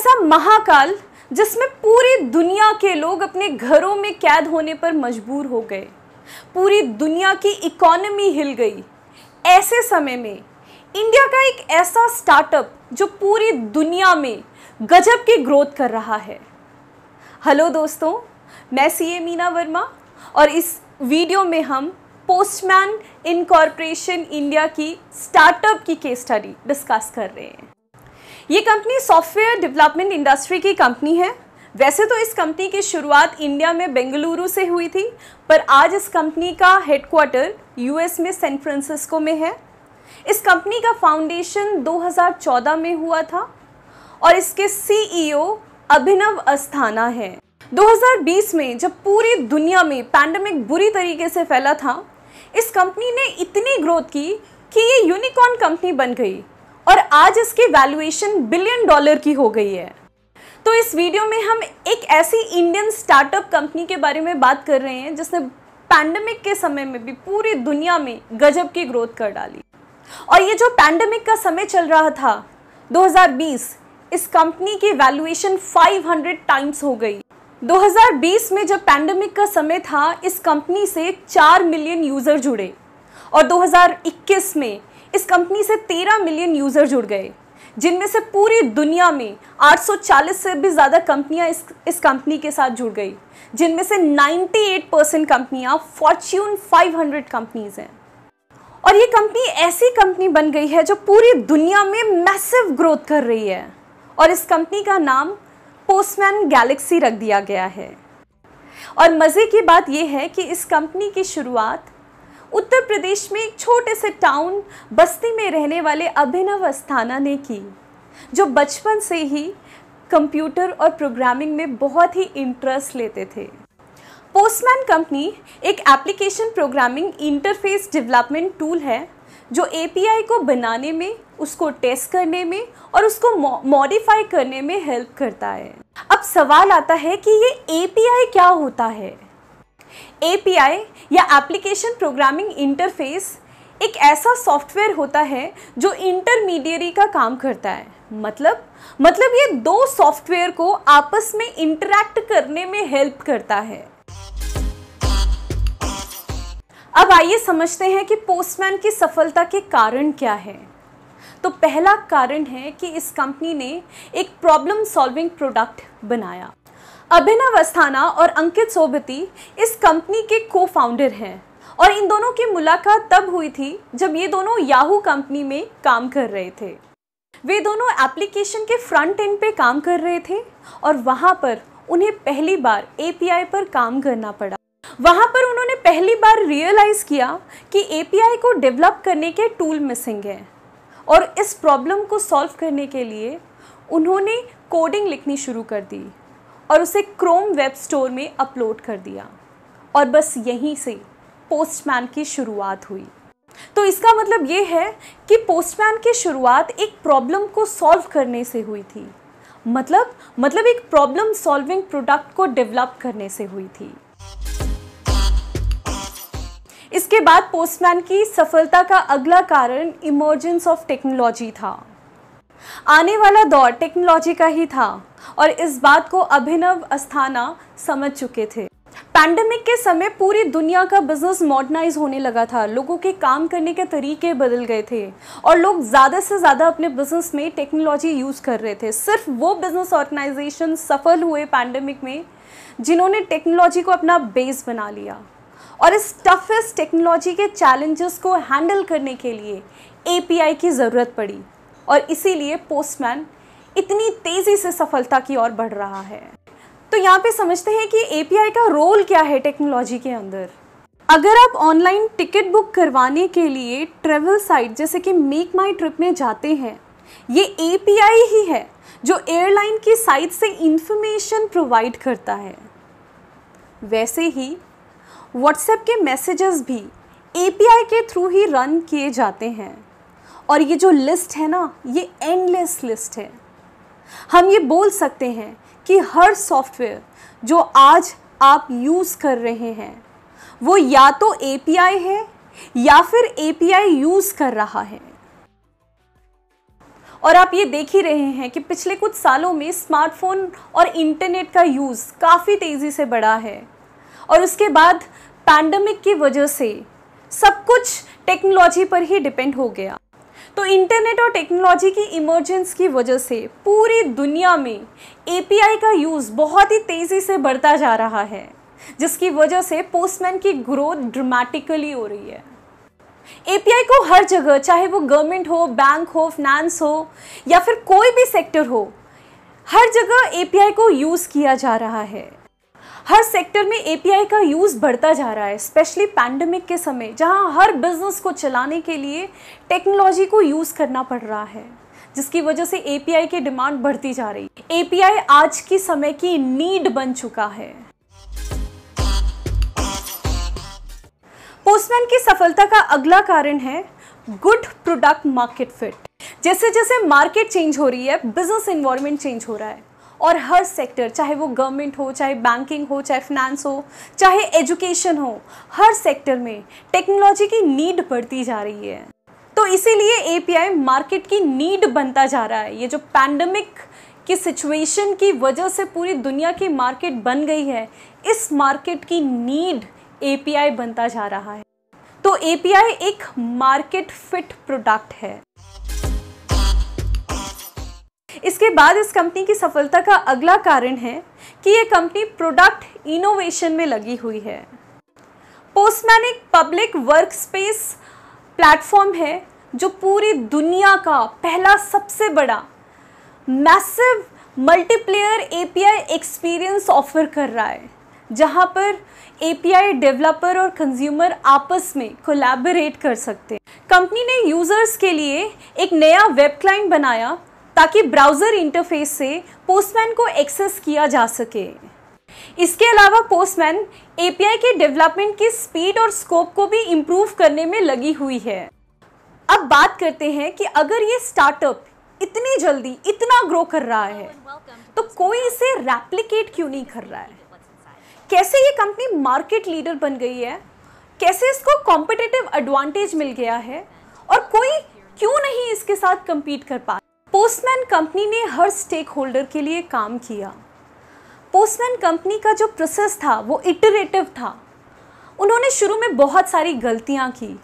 ऐसा महाकाल जिसमें पूरी दुनिया के लोग अपने घरों में कैद होने पर मजबूर हो गए पूरी दुनिया की इकोनमी हिल गई ऐसे समय में इंडिया का एक ऐसा स्टार्टअप जो पूरी दुनिया में गजब की ग्रोथ कर रहा है हेलो दोस्तों मैं सी ए मीना वर्मा और इस वीडियो में हम पोस्टमैन इनकॉर्पोरेशन इंडिया की स्टार्टअप की केस स्टडी डिस्कस कर रहे हैं ये कंपनी सॉफ्टवेयर डेवलपमेंट इंडस्ट्री की कंपनी है वैसे तो इस कंपनी की शुरुआत इंडिया में बेंगलुरु से हुई थी पर आज इस कंपनी का हेडक्वार्टर यूएस में सैन फ्रांसिस्को में है इस कंपनी का फाउंडेशन 2014 में हुआ था और इसके सीईओ e अभिनव अस्थाना हैं 2020 में जब पूरी दुनिया में पैंडमिक बुरी तरीके से फैला था इस कंपनी ने इतनी ग्रोथ की कि ये यूनिकॉर्न कंपनी बन गई और आज इसकी वैल्यूएशन बिलियन डॉलर की हो गई है तो इस वीडियो में हम एक ऐसी इंडियन स्टार्टअप कंपनी के बारे में बात कर रहे हैं जिसने पैंडमिक के समय में भी पूरी दुनिया में गजब की ग्रोथ कर डाली और ये जो पैंडमिक का समय चल रहा था 2020 इस कंपनी की वैल्यूएशन 500 टाइम्स हो गई 2020 में जब पैंडमिक का समय था इस कंपनी से 4 मिलियन यूज़र जुड़े और 2021 में इस कंपनी से 13 मिलियन यूज़र जुड़ गए जिनमें से पूरी दुनिया में 840 से भी ज़्यादा कंपनियां इस इस कंपनी के साथ जुड़ गई जिनमें से 98 परसेंट कंपनियाँ फॉर्च्यून 500 कंपनीज़ हैं और ये कंपनी ऐसी कंपनी बन गई है जो पूरी दुनिया में मैसिव ग्रोथ कर रही है और इस कंपनी का नाम पोस्टमैन गैलेक्सी रख दिया गया है और मज़े की बात यह है कि इस कंपनी की शुरुआत उत्तर प्रदेश में एक छोटे से टाउन बस्ती में रहने वाले अभिनव अस्थाना ने की जो बचपन से ही कंप्यूटर और प्रोग्रामिंग में बहुत ही इंटरेस्ट लेते थे पोस्टमैन कंपनी एक application programming interface development tool है जो एपीआई को बनाने में उसको टेस्ट करने में और उसको मॉडिफाई करने में हेल्प करता है अब सवाल आता है कि ये एपीआई क्या होता है एपीआई या एप्लीकेशन प्रोग्रामिंग इंटरफेस एक ऐसा सॉफ्टवेयर होता है जो इंटरमीडिएरी का काम करता है मतलब मतलब ये दो सॉफ्टवेयर को आपस में इंटरैक्ट करने में हेल्प करता है अब आइए समझते हैं कि पोस्टमैन की सफलता के कारण क्या है तो पहला कारण है कि इस कंपनी ने एक प्रॉब्लम सॉल्विंग प्रोडक्ट बनाया अभिनव अस्थाना और अंकित सोबती इस कंपनी के को फाउंडर हैं और इन दोनों की मुलाकात तब हुई थी जब ये दोनों याहू कंपनी में काम कर रहे थे वे दोनों एप्लीकेशन के फ्रंट एंड पे काम कर रहे थे और वहाँ पर उन्हें पहली बार एपीआई पर काम करना पड़ा वहाँ पर उन्होंने पहली बार रियलाइज़ किया कि एपीआई को डेवलप करने के टूल मिसिंग हैं और इस प्रॉब्लम को सॉल्व करने के लिए उन्होंने कोडिंग लिखनी शुरू कर दी और उसे क्रोम वेब स्टोर में अपलोड कर दिया और बस यहीं से पोस्टमैन की शुरुआत हुई तो इसका मतलब ये है कि पोस्टमैन की शुरुआत एक प्रॉब्लम को सॉल्व करने से हुई थी मतलब मतलब एक प्रॉब्लम सॉल्विंग प्रोडक्ट को डेवलप करने से हुई थी इसके बाद पोस्टमैन की सफलता का अगला कारण इमर्जेंस ऑफ टेक्नोलॉजी था आने वाला दौर टेक्नोलॉजी का ही था और इस बात को अभिनव अस्थाना समझ चुके थे पैंडमिक के समय पूरी दुनिया का बिजनेस मॉडर्नाइज होने लगा था लोगों के काम करने के तरीके बदल गए थे और लोग ज़्यादा से ज़्यादा अपने बिजनेस में टेक्नोलॉजी यूज़ कर रहे थे सिर्फ वो बिजनेस ऑर्गेनाइजेशन सफल हुए पैंडमिक में जिन्होंने टेक्नोलॉजी को अपना बेस बना लिया और इस टफेस्ट टेक्नोलॉजी के चैलेंजेस को हैंडल करने के लिए ए की ज़रूरत पड़ी और इसीलिए पोस्टमैन इतनी तेज़ी से सफलता की ओर बढ़ रहा है तो यहाँ पे समझते हैं कि एपीआई का रोल क्या है टेक्नोलॉजी के अंदर अगर आप ऑनलाइन टिकट बुक करवाने के लिए ट्रेवल साइट जैसे कि मेक माई ट्रिप में जाते हैं ये ए ही है जो एयरलाइन की साइट से इंफॉर्मेशन प्रोवाइड करता है वैसे ही व्हाट्सएप के मैसेजेस भी ए के थ्रू ही रन किए जाते हैं और ये जो लिस्ट है ना ये एंडलेस लिस्ट है हम ये बोल सकते हैं कि हर सॉफ्टवेयर जो आज आप यूज़ कर रहे हैं वो या तो ए है या फिर ए यूज़ कर रहा है और आप ये देख ही रहे हैं कि पिछले कुछ सालों में स्मार्टफोन और इंटरनेट का यूज़ काफ़ी तेज़ी से बढ़ा है और उसके बाद पैंडमिक की वजह से सब कुछ टेक्नोलॉजी पर ही डिपेंड हो गया तो इंटरनेट और टेक्नोलॉजी की इमर्जेंस की वजह से पूरी दुनिया में एपीआई का यूज़ बहुत ही तेज़ी से बढ़ता जा रहा है जिसकी वजह से पोस्टमैन की ग्रोथ ड्रामेटिकली हो रही है एपीआई को हर जगह चाहे वो गवर्नमेंट हो बैंक हो फाइनेंस हो या फिर कोई भी सेक्टर हो हर जगह एपीआई को यूज़ किया जा रहा है हर सेक्टर में एपीआई का यूज़ बढ़ता जा रहा है स्पेशली पैंडमिक के समय जहां हर बिजनेस को चलाने के लिए टेक्नोलॉजी को यूज़ करना पड़ रहा है जिसकी वजह से एपीआई की डिमांड बढ़ती जा रही है एपीआई आज की समय की नीड बन चुका है पोस्टमैन की सफलता का अगला कारण है गुड प्रोडक्ट मार्केट फिट जैसे जैसे मार्केट चेंज हो रही है बिजनेस इन्वायरमेंट चेंज हो रहा है और हर सेक्टर चाहे वो गवर्नमेंट हो चाहे बैंकिंग हो चाहे फिनेंस हो चाहे एजुकेशन हो हर सेक्टर में टेक्नोलॉजी की नीड बढ़ती जा रही है तो इसीलिए एपीआई मार्केट की नीड बनता जा रहा है ये जो पैंडमिक की सिचुएशन की वजह से पूरी दुनिया की मार्केट बन गई है इस मार्केट की नीड एपीआई बनता जा रहा है तो एपीआई एक मार्केट फिट प्रोडक्ट है इसके बाद इस कंपनी की सफलता का अगला कारण है कि ये कंपनी प्रोडक्ट इनोवेशन में लगी हुई है पोस्टमैन एक पब्लिक वर्क स्पेस प्लेटफॉर्म है जो पूरी दुनिया का पहला सबसे बड़ा massive multiplayer API experience offer कर रहा है जहां पर एपीआई डेवलपर और कंज्यूमर आपस में कोलैबोरेट कर सकते हैं कंपनी ने यूज़र्स के लिए एक नया वेब क्लाइंट बनाया ताकि ब्राउज़र इंटरफेस से पोस्टमैन को एक्सेस किया जा सके इसके अलावा पोस्टमैन एपीआई के डेवलपमेंट की स्पीड और स्कोप को भी इम्प्रूव करने में लगी हुई है अब बात करते हैं कि अगर ये स्टार्टअप इतनी जल्दी इतना ग्रो कर रहा है तो कोई इसे रेप्लिकेट क्यों नहीं कर रहा है कैसे ये कंपनी मार्केट लीडर बन गई है कैसे इसको कॉम्पिटेटिव एडवांटेज मिल गया है और कोई क्यों नहीं इसके साथ कंपीट कर पा पोस्टमैन कंपनी ने हर स्टेक होल्डर के लिए काम किया पोस्टमैन कंपनी का जो प्रोसेस था वो इटरेटिव था उन्होंने शुरू में बहुत सारी गलतियाँ की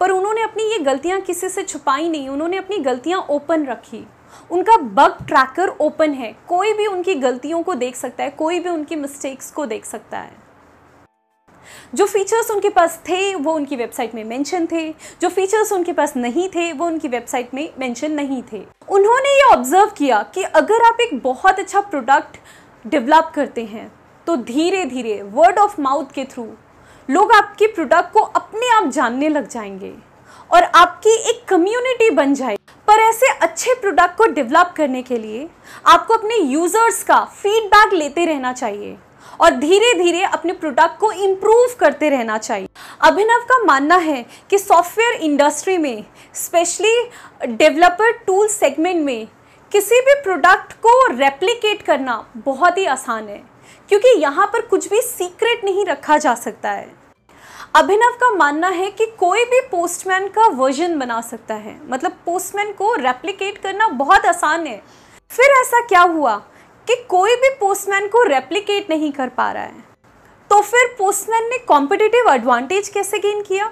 पर उन्होंने अपनी ये गलतियाँ किसी से छुपाई नहीं उन्होंने अपनी गलतियाँ ओपन रखी उनका बग ट्रैकर ओपन है कोई भी उनकी गलतियों को देख सकता है कोई भी उनकी मिस्टेक्स को देख सकता है जो फीचर्स उनके पास थे वो उनकी वेबसाइट में मेंशन थे जो फीचर्स उनके पास नहीं थे वो उनकी वेबसाइट में मेंशन नहीं थे उन्होंने ये ऑब्जर्व किया कि अगर आप एक बहुत अच्छा प्रोडक्ट डेवलप करते हैं तो धीरे धीरे वर्ड ऑफ माउथ के थ्रू लोग आपके प्रोडक्ट को अपने आप जानने लग जाएंगे और आपकी एक कम्युनिटी बन जाए पर ऐसे अच्छे प्रोडक्ट को डेवलप करने के लिए आपको अपने यूज़र्स का फीडबैक लेते रहना चाहिए और धीरे धीरे अपने प्रोडक्ट को इम्प्रूव करते रहना चाहिए अभिनव का मानना है कि सॉफ्टवेयर इंडस्ट्री में स्पेशली डेवलपर टूल सेगमेंट में किसी भी प्रोडक्ट को रेप्लिकेट करना बहुत ही आसान है क्योंकि यहाँ पर कुछ भी सीक्रेट नहीं रखा जा सकता है अभिनव का मानना है कि कोई भी पोस्टमैन का वर्जन बना सकता है मतलब पोस्टमैन को रेप्लिकेट करना बहुत आसान है फिर ऐसा क्या हुआ कि कोई भी पोस्टमैन को रेप्लिकेट नहीं कर पा रहा है तो फिर पोस्टमैन ने कॉम्पिटिटिव एडवांटेज कैसे गेन किया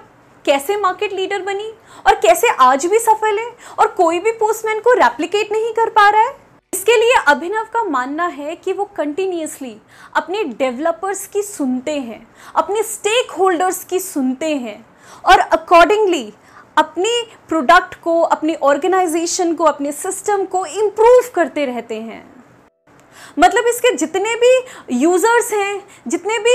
कैसे मार्केट लीडर बनी और कैसे आज भी सफल है और कोई भी पोस्टमैन को रेप्लिकेट नहीं कर पा रहा है इसके लिए अभिनव का मानना है कि वो कंटिन्यूसली अपने डेवलपर्स की सुनते हैं अपने स्टेक होल्डर्स की सुनते हैं और अकॉर्डिंगली अपने प्रोडक्ट को अपने ऑर्गेनाइजेशन को अपने सिस्टम को इम्प्रूव करते रहते हैं मतलब इसके जितने भी यूज़र्स हैं जितने भी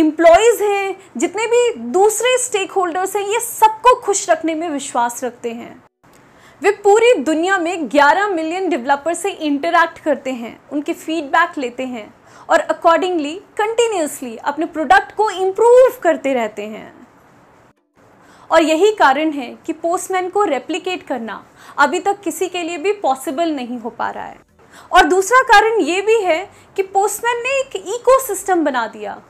एम्प्लॉयज़ हैं जितने भी दूसरे स्टेक होल्डर्स हैं ये सबको खुश रखने में विश्वास रखते हैं वे पूरी दुनिया में 11 मिलियन डेवलपर से इंटरैक्ट करते हैं उनके फीडबैक लेते हैं और अकॉर्डिंगली कंटिन्यूसली अपने प्रोडक्ट को इम्प्रूव करते रहते हैं और यही कारण है कि पोस्टमैन को रेप्लिकेट करना अभी तक किसी के लिए भी पॉसिबल नहीं हो पा रहा है और दूसरा कारण ये भी है कि पोस्टमैन ने एक इकोसिस्टम बना दिया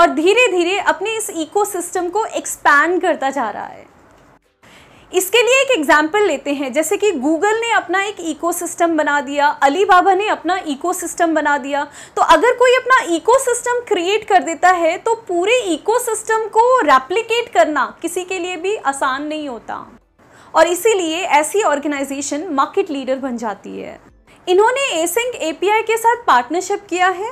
और धीरे धीरे अपने इस इकोसिस्टम को एक्सपैंड करता जा रहा है इसके लिए एक एग्जाम्पल लेते हैं जैसे कि गूगल ने अपना एक इकोसिस्टम बना दिया अली बाबा ने अपना इकोसिस्टम बना दिया तो अगर कोई अपना इकोसिस्टम क्रिएट कर देता है तो पूरे इकोसिस्टम को रेप्लिकेट करना किसी के लिए भी आसान नहीं होता और इसीलिए ऐसी ऑर्गेनाइजेशन मार्केट लीडर बन जाती है इन्होंने एसिंक एपीआई के साथ पार्टनरशिप किया है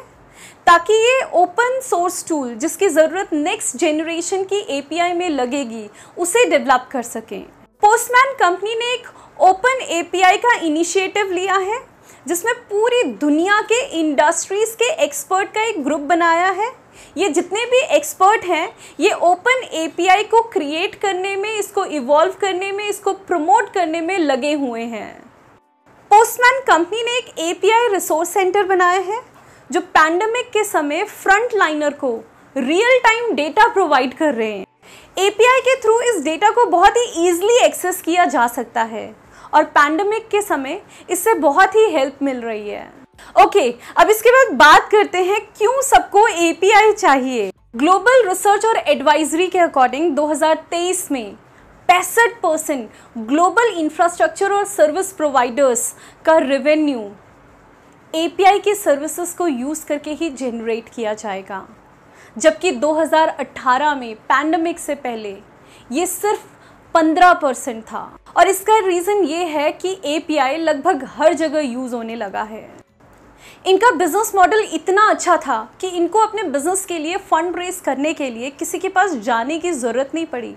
ताकि ये ओपन सोर्स टूल जिसकी ज़रूरत नेक्स्ट जेनरेशन की एपीआई में लगेगी उसे डेवलप कर सकें पोस्टमैन कंपनी ने एक ओपन एपीआई का इनिशिएटिव लिया है जिसमें पूरी दुनिया के इंडस्ट्रीज़ के एक्सपर्ट का एक ग्रुप बनाया है ये जितने भी एक्सपर्ट हैं ये ओपन एपीआई को क्रिएट करने में इसको इवॉल्व करने में इसको प्रमोट करने में लगे हुए हैं पोस्टमैन कंपनी ने एक एपीआई रिसोर्स सेंटर बनाया है जो पैंडमिक के समय फ्रंट लाइनर को रियल टाइम डेटा प्रोवाइड कर रहे हैं एपीआई के थ्रू इस डेटा को बहुत ही ईजिली एक्सेस किया जा सकता है और पैंडमिक के समय इससे बहुत ही हेल्प मिल रही है ओके okay, अब इसके बाद बात करते हैं क्यों सबको एपीआई चाहिए ग्लोबल रिसर्च और एडवाइजरी के अकॉर्डिंग 2023 में पैंसठ परसेंट ग्लोबल इंफ्रास्ट्रक्चर और सर्विस प्रोवाइडर्स का रेवेन्यू एपीआई के सर्विसेज को यूज़ करके ही जनरेट किया जाएगा जबकि 2018 में पैंडमिक से पहले ये सिर्फ 15 परसेंट था और इसका रीज़न ये है कि एपीआई लगभग हर जगह यूज़ होने लगा है इनका बिजनेस मॉडल इतना अच्छा था कि इनको अपने बिजनेस के लिए फंड रेज करने के लिए किसी के पास जाने की ज़रूरत नहीं पड़ी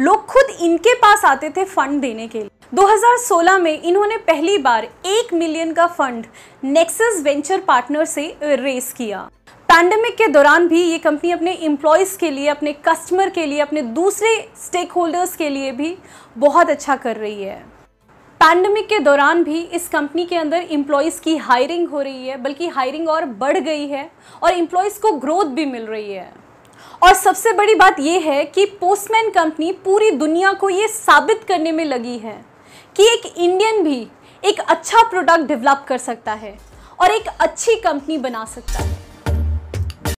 लोग खुद इनके पास आते थे फंड देने के लिए 2016 में इन्होंने पहली बार एक मिलियन का फंड नेक्सस वेंचर पार्टनर से रेस किया पैंडमिक के दौरान भी ये कंपनी अपने इम्प्लॉयज के लिए अपने कस्टमर के लिए अपने दूसरे स्टेक होल्डर्स के लिए भी बहुत अच्छा कर रही है पैंडमिक के दौरान भी इस कंपनी के अंदर एम्प्लॉयज़ की हायरिंग हो रही है बल्कि हायरिंग और बढ़ गई है और इम्प्लॉयज़ को ग्रोथ भी मिल रही है और सबसे बड़ी बात यह है कि पोस्टमैन कंपनी पूरी दुनिया को ये साबित करने में लगी है कि एक इंडियन भी एक अच्छा प्रोडक्ट डेवलप कर सकता है और एक अच्छी कंपनी बना सकता है